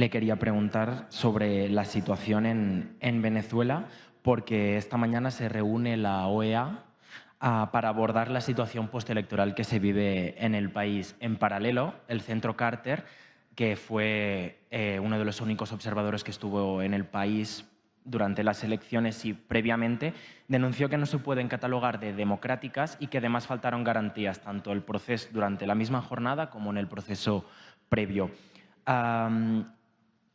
le quería preguntar sobre la situación en, Venezuela, porque esta mañana se reúne la OEA ah, para abordar la situación postelectoral que se vive en el país. En paralelo, el Centro Carter, que fue eh, uno de los únicos observadores que estuvo en el país durante las elecciones y previamente, denunció que no se pueden catalogar de democráticas y que además faltaron garantías tanto el proceso, durante la misma jornada como en el proceso previo.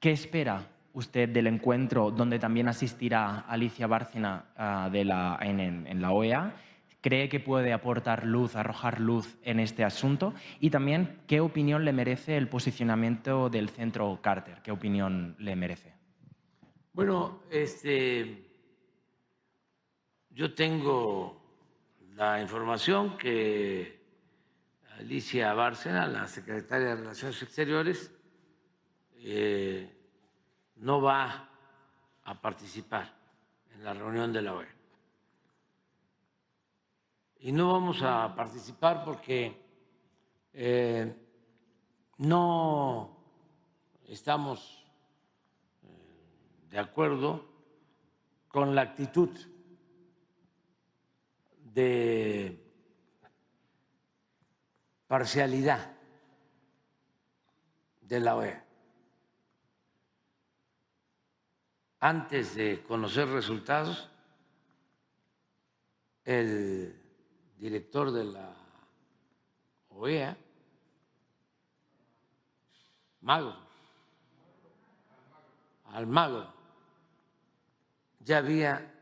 ¿Qué espera usted del encuentro donde también asistirá Alicia Bárcena ah, de la, en, la OEA? ¿Cree que puede aportar luz, arrojar luz en este asunto? Y también, ¿qué opinión le merece el posicionamiento del centro Carter? ¿Qué opinión le merece? Bueno, este, yo tengo la información que Alicia Bárcena, la secretaria de Relaciones Exteriores, eh, no va a participar en la reunión de la OEA. Y no vamos a participar porque eh, no estamos eh, de acuerdo con la actitud de parcialidad de la OEA. antes de conocer resultados, el director de la OEA, Mago, Almagro, ya había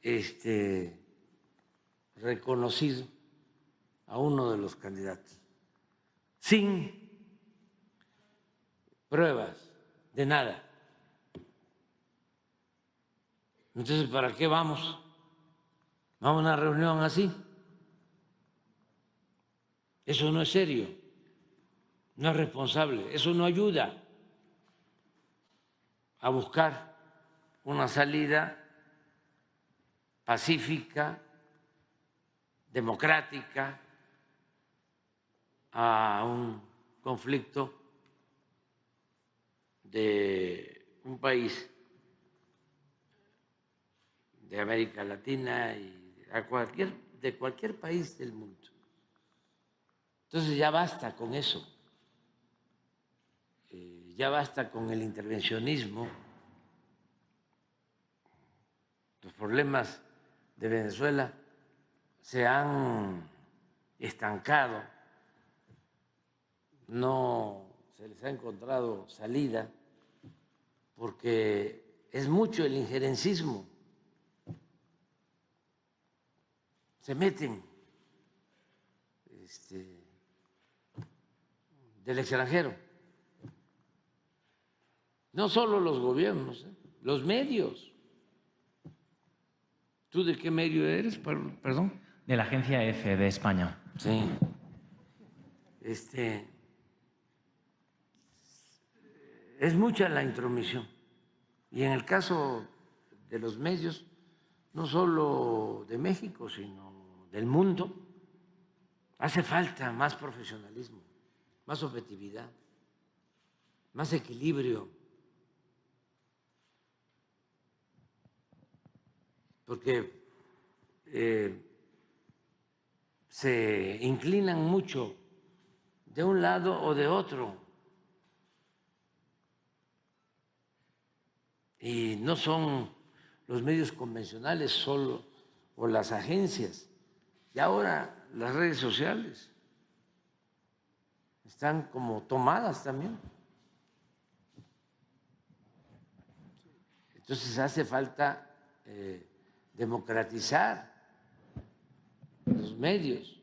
este, reconocido a uno de los candidatos, sin pruebas de nada. Entonces, ¿para qué vamos Vamos a una reunión así? Eso no es serio, no es responsable, eso no ayuda a buscar una salida pacífica, democrática, a un conflicto de un país de América Latina y a cualquier, de cualquier país del mundo. Entonces ya basta con eso, eh, ya basta con el intervencionismo. Los problemas de Venezuela se han estancado, no se les ha encontrado salida, porque es mucho el injerencismo se meten este, del extranjero. No solo los gobiernos, ¿eh? los medios. ¿Tú de qué medio eres? Perdón. De la agencia F de España. Sí. Este. Es mucha la intromisión. Y en el caso de los medios, no solo de México, sino el mundo, hace falta más profesionalismo, más objetividad, más equilibrio. Porque eh, se inclinan mucho de un lado o de otro. Y no son los medios convencionales solo o las agencias. Y ahora las redes sociales están como tomadas también. Entonces hace falta eh, democratizar los medios.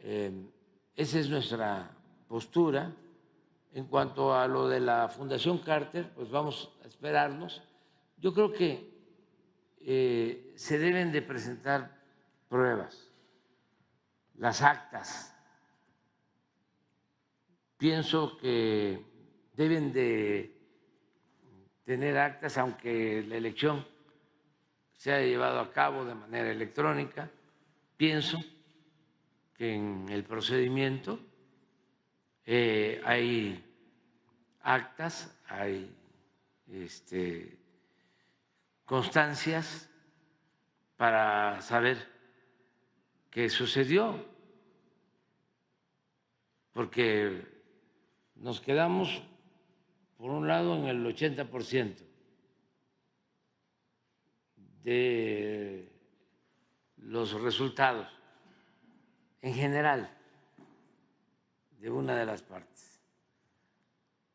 Em, esa es nuestra postura. En cuanto a lo de la Fundación Carter, pues vamos a esperarnos. Yo creo que eh, se deben de presentar pruebas, las actas. Pienso que deben de tener actas, aunque la elección se haya llevado a cabo de manera electrónica. Pienso que en el procedimiento eh, hay actas, hay este, constancias para saber qué sucedió, porque nos quedamos, por un lado, en el 80% de los resultados en general de una de las partes.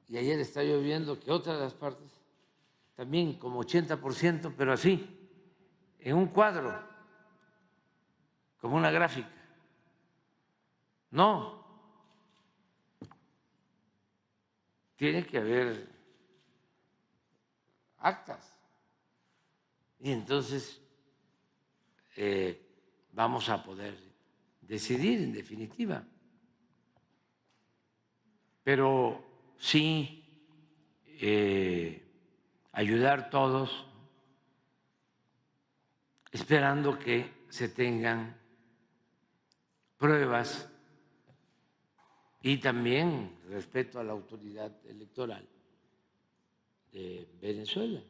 Y ayer está lloviendo que otra de las partes también como 80%, pero así, en un cuadro, como una gráfica. No, tiene que haber actas. Y entonces eh, vamos a poder decidir en definitiva. Pero sí eh, ayudar todos, esperando que se tengan pruebas y también respeto a la autoridad electoral de Venezuela.